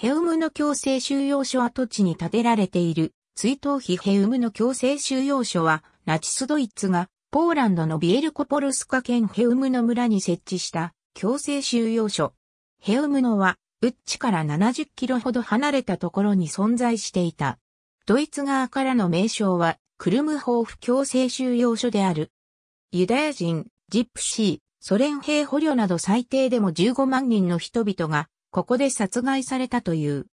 ヘウムの強制収容所跡地に建てられている追悼碑ヘウムの強制収容所はナチスドイツがポーランドのビエルコポルスカ県ヘウムの村に設置した強制収容所。ヘウムのはウッチから70キロほど離れたところに存在していた。ドイツ側からの名称はクルムホーフ強制収容所である。ユダヤ人、ジプシー、ソ連兵捕虜など最低でも15万人の人々がここで殺害されたという。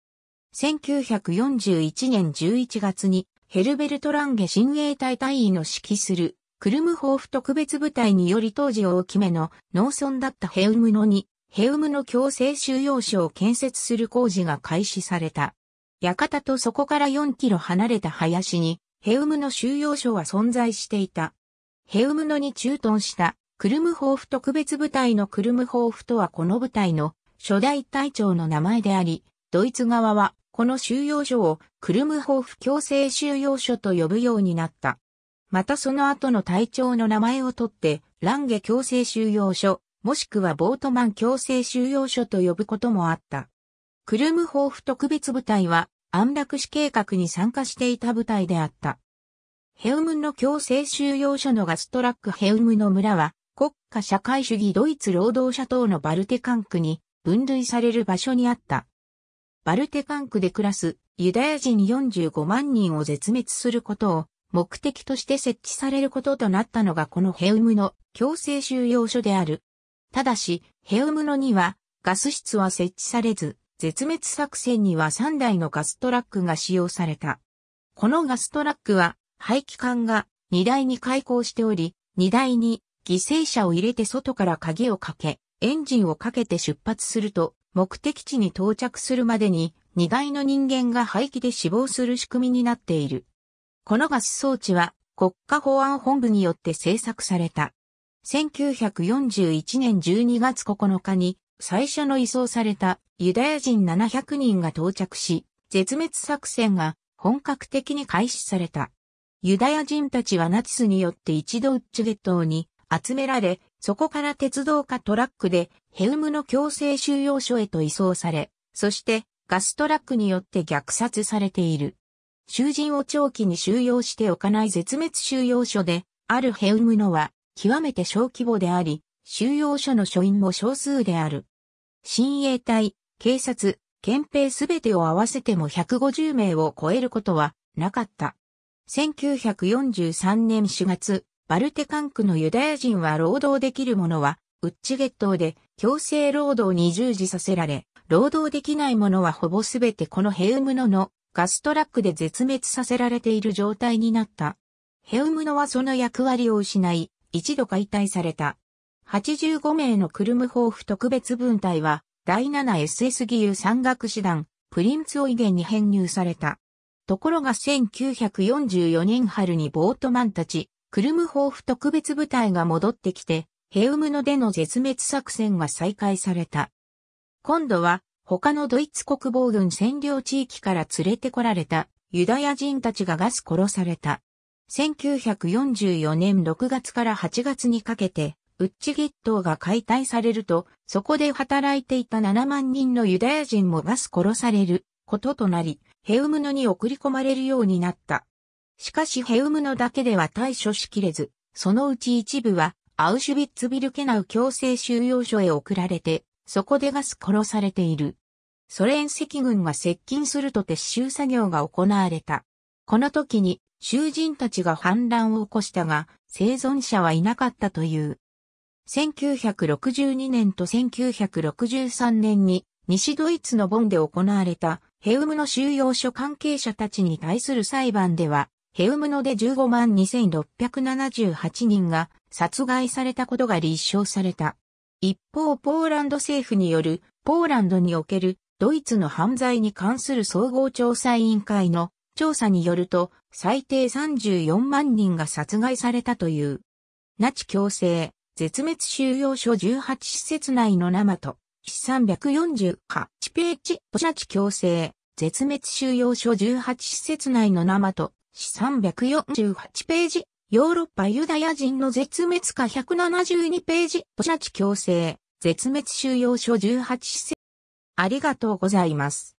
1941年11月にヘルベルトランゲ親衛隊隊員の指揮するクルムホーフ特別部隊により当時大きめの農村だったヘウムノにヘウムノ強制収容所を建設する工事が開始された。館とそこから4キロ離れた林にヘウムノ収容所は存在していた。ヘウムノに駐屯したクルムホーフ特別部隊のクルムホーフとはこの部隊の初代隊長の名前であり、ドイツ側はこの収容所をクルムホーフ強制収容所と呼ぶようになった。またその後の隊長の名前を取って、ランゲ強制収容所、もしくはボートマン強制収容所と呼ぶこともあった。クルムホーフ特別部隊は安楽死計画に参加していた部隊であった。ヘウムンの強制収容所のガストラックヘウムの村は国家社会主義ドイツ労働者党のバルテ管区に分類される場所にあった。バルテカンクで暮らすユダヤ人45万人を絶滅することを目的として設置されることとなったのがこのヘウムの強制収容所である。ただし、ヘウムのにはガス室は設置されず、絶滅作戦には3台のガストラックが使用された。このガストラックは排気管が荷台に開口しており、荷台に犠牲者を入れて外から鍵をかけ、エンジンをかけて出発すると、目的地に到着するまでに、荷台の人間が排気で死亡する仕組みになっている。このガス装置は、国家保安本部によって制作された。1941年12月9日に、最初の移送されたユダヤ人700人が到着し、絶滅作戦が本格的に開始された。ユダヤ人たちはナチスによって一度ウッチュゲットに集められ、そこから鉄道かトラックでヘウムの強制収容所へと移送され、そしてガストラックによって虐殺されている。囚人を長期に収容しておかない絶滅収容所で、あるヘウムのは極めて小規模であり、収容所の所員も少数である。親衛隊、警察、憲兵すべてを合わせても150名を超えることはなかった。1943年4月、バルテカン区のユダヤ人は労働できる者は、ウッチゲットで強制労働に従事させられ、労働できない者はほぼすべてこのヘウムノのガストラックで絶滅させられている状態になった。ヘウムノはその役割を失い、一度解体された。85名のクルムホーフ特別分隊は、第 7SS 義勇山岳師団、プリンツオイゲンに編入された。ところが1944年春にボートマンたち、クルムホーフ特別部隊が戻ってきて、ヘウムノでの絶滅作戦が再開された。今度は、他のドイツ国防軍占領地域から連れてこられたユダヤ人たちがガス殺された。1944年6月から8月にかけて、ウッチゲットーが解体されると、そこで働いていた7万人のユダヤ人もガス殺されることとなり、ヘウムノに送り込まれるようになった。しかしヘウムのだけでは対処しきれず、そのうち一部はアウシュビッツビルケナウ強制収容所へ送られて、そこでガス殺されている。ソ連赤軍が接近すると撤収作業が行われた。この時に囚人たちが反乱を起こしたが、生存者はいなかったという。1962年と1963年に西ドイツのボンで行われたヘウムの収容所関係者たちに対する裁判では、ヘウムノで15万2678人が殺害されたことが立証された。一方、ポーランド政府による、ポーランドにおけるドイツの犯罪に関する総合調査委員会の調査によると、最低34万人が殺害されたという。ナチ強制、絶滅収容所18施設内の生と、348ページ、ナチ強制、絶滅収容所18施設内の生と、史348ページ、ヨーロッパユダヤ人の絶滅か172ページ、土砂地強制、絶滅収容所18世ありがとうございます。